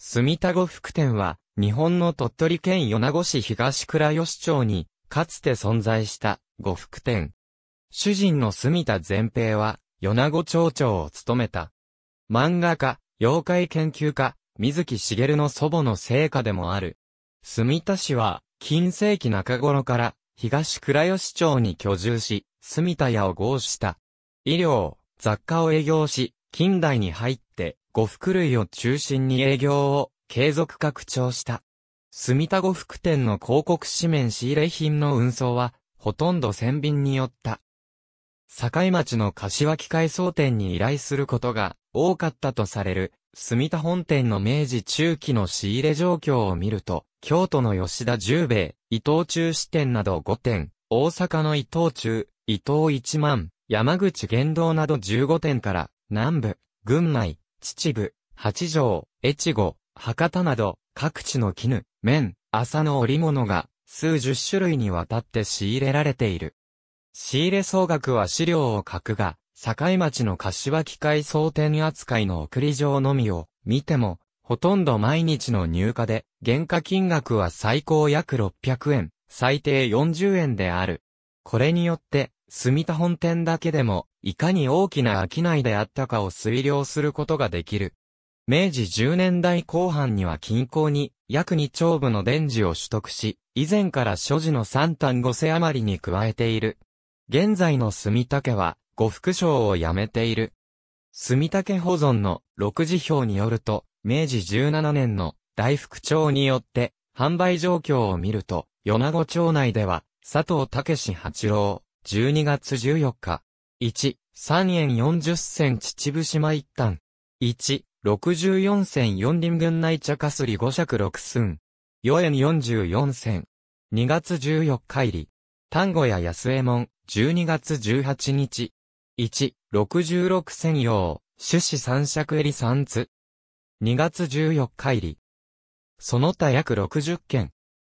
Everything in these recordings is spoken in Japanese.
住田呉服店は、日本の鳥取県米子市東倉吉町に、かつて存在した呉服店。主人の住田全平は、米子町長を務めた。漫画家、妖怪研究家、水木しげるの祖母の成果でもある。住田氏は、近世紀中頃から、東倉吉町に居住し、住田屋を合した。医療、雑貨を営業し、近代に入っ呉服類を中心に営業を継続拡張した。住田呉服店の広告紙面仕入れ品の運送は、ほとんど船便によった。境町の柏木改装店に依頼することが多かったとされる、住田本店の明治中期の仕入れ状況を見ると、京都の吉田十兵衛、伊藤忠支店など5店、大阪の伊藤中、伊藤一万、山口玄道など15店から、南部、群内、秩父、八丈、越後、博多など、各地の絹、綿、麻の織物が、数十種類にわたって仕入れられている。仕入れ総額は資料を書くが、境町の柏機械総店扱いの送り状のみを見ても、ほとんど毎日の入荷で、原価金額は最高約600円、最低40円である。これによって、住田本店だけでも、いかに大きな商いであったかを推量することができる。明治10年代後半には近郊に約2丁部の電磁を取得し、以前から所持の3単5世余りに加えている。現在の住田家は、呉服商を辞めている。住田家保存の6次表によると、明治17年の大福町によって販売状況を見ると、米子町内では、佐藤武史八郎、12月14日。1、3円40銭秩父島一旦。1、64銭四輪軍内茶かすり5尺6寸。4円44銭。2月14日入り。丹後屋安右衛門、12月18日。1、66銭用、趣旨三尺襟三つ。2月14日入り。その他約60件。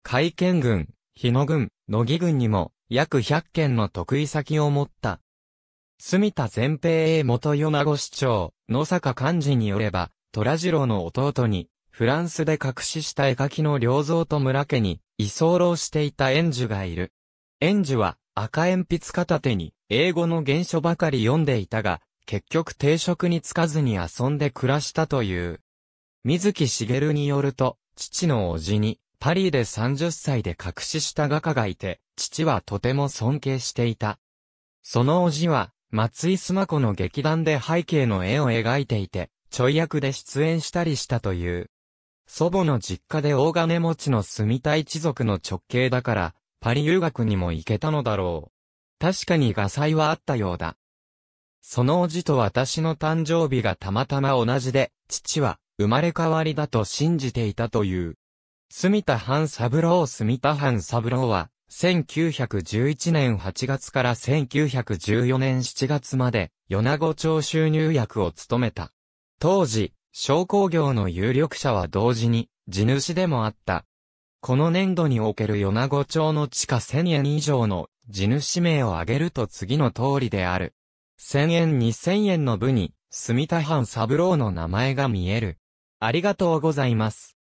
海県軍、日野軍、野木軍にも、約100件の得意先を持った。住田全平元米子市長、野坂幹事によれば、虎次郎の弟に、フランスで隠しした絵描きの良造と村家に、居候していた園児がいる。園児は、赤鉛筆片手に、英語の原書ばかり読んでいたが、結局定職に就かずに遊んで暮らしたという。水木しげるによると、父の叔父に、パリで30歳で隠しした画家がいて、父はとても尊敬していた。その叔父は、松井須磨子の劇団で背景の絵を描いていて、ちょい役で出演したりしたという。祖母の実家で大金持ちの住みたい一族の直系だから、パリ留学にも行けたのだろう。確かに画祭はあったようだ。その叔父と私の誕生日がたまたま同じで、父は生まれ変わりだと信じていたという。住田半三郎住田半三郎は、1911年8月から1914年7月まで、米子町収入役を務めた。当時、商工業の有力者は同時に、地主でもあった。この年度における米子町の地下1000円以上の地主名を挙げると次の通りである。1000円2000円の部に、住田藩三郎の名前が見える。ありがとうございます。